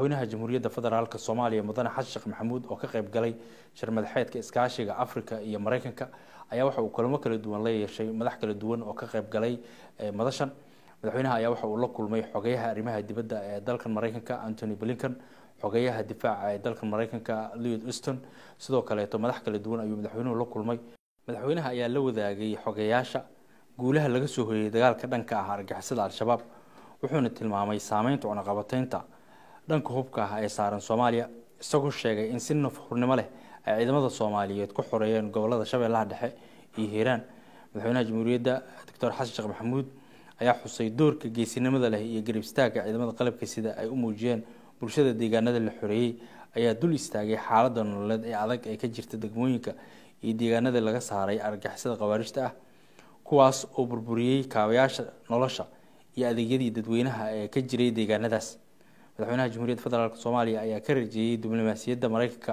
madaxweynaha jamhuuriyadda federaalk soomaaliya mudane xasan sheekh maxamuud oo ka qayb galay shir madaxeedka iskaashiga africa iyo mareykanka ayaa waxa uu kulamo kala duwan la yeeshay madax kala duwan oo ka qayb galay eh, madashan madaxweynaha ayaa waxa uu la kulmay xogeyaha arrimaha dibadda ee dalkan mareykanka antony blinkan xogeyaha difaaca ee dalkan mareykanka lewid uston sidoo kaleeto madax kala duwan ayuu madaxweynuhu la kulmay madaxweynaha ayaa la wadaagay xogeyaasha guulaha laga soo hoyay dagaalka dhanka ah argixisada al-shabaab wuxuuna tilmaamay saameynta cunaqabateynta dhanka hubka ah ee saaran soomaaliya isagoo sheegay in si nafhurnimo leh ay ciidamada soomaaliyeed ku xoreeyeen gobolada shabeellaha dhexe iyo hiiraan madaxweynaha jamhuuriyadda doctor xasan sheekh maxamuud ayaa xusay doorka geesinimada leh iyo garab istaagga ciidamada qalabka sida ay u muujiyeen bulshada deegaanada la xoreeyey ayaa dul istaagay xaalada nololeed ee adag ee ka jirta degmooyinka iyo deegaanada laga saaray argagixisada khawaarishta ah kuwaas oo burburiyey kaabayaasha nolosha iyo adeegyadii dadweynaha ee ka jiray deegaanadaas madaxweynaha jamhuuriyadda federaalk soomaaliya ayaa ka rajeeyey diblomaasiyadda mareykanka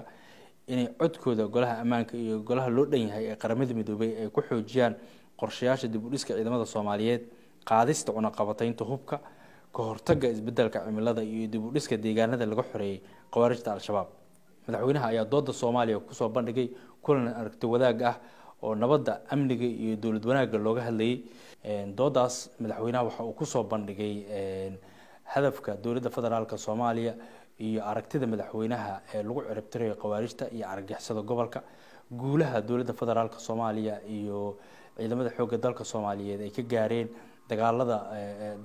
inay codkooda golaha ammaanka iyo golaha loo dhan yahay ee qaramada midoobay ay ku xoojiyaan qorshayaasha dib u ciidamada soomaaliyeed qaadista cunaqabateynta hubka ka hortagga isbedelka cimilada iyo dib u deegaanada laga xoreeyey khawaarijta al-shabaab madaxweynaha ayaa dooda soomaaliya kusoo bandhigay kulan aragti wadaag ah oo nabadda amniga iyo dowlad wanaagga looga hadlayay doodaas madaxweynaha waxa uu kusoo bandhigay hadafka dowladda federaalk soomaaliya iyo aragtida madaxweynaha ee lagu ciribtirayo khawaarijta iyo argixisada gobolka guulaha dowladda federaalk soomaaliya iyo ciidamada xoogga dalka soomaaliyeed ay ka gaareen dagaalada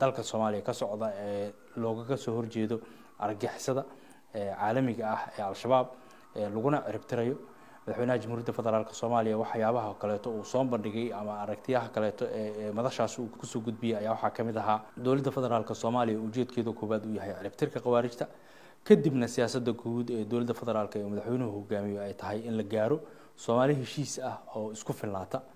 dalka soomaaliya ka socda ee loogaga soo horjeedo argixisada caalamiga ah ee al-shabaab ee laguna ciribtirayo madaxweynaha jamhuuriyadda federaalk soomaaliya waxyaabaha kaleeto uu soo bandhigay ama aragtiyaha kaleeto ee madashaas uu kusoo gudbiyey ayaa waxaa kamid ahaa dowladda federaalka soomaaliya ujeedkeeda koowaad uu yahay ciribtirka khawaarijta kadibna siyaasadda guud ee dowladda federaalka ee madaxweynuhu hogaamiyo ay tahay in la gaaro soomaali heshiis ah oo isku filnaata